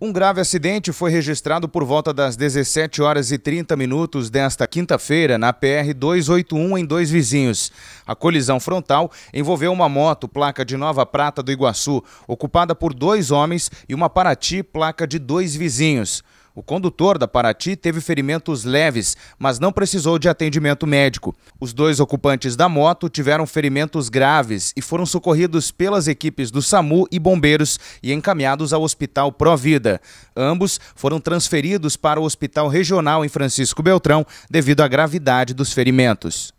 Um grave acidente foi registrado por volta das 17 horas e 30 minutos desta quinta-feira na PR 281 em Dois Vizinhos. A colisão frontal envolveu uma moto, placa de Nova Prata do Iguaçu, ocupada por dois homens, e uma parati placa de Dois Vizinhos. O condutor da Paraty teve ferimentos leves, mas não precisou de atendimento médico. Os dois ocupantes da moto tiveram ferimentos graves e foram socorridos pelas equipes do SAMU e bombeiros e encaminhados ao Hospital Provida. Ambos foram transferidos para o Hospital Regional em Francisco Beltrão devido à gravidade dos ferimentos.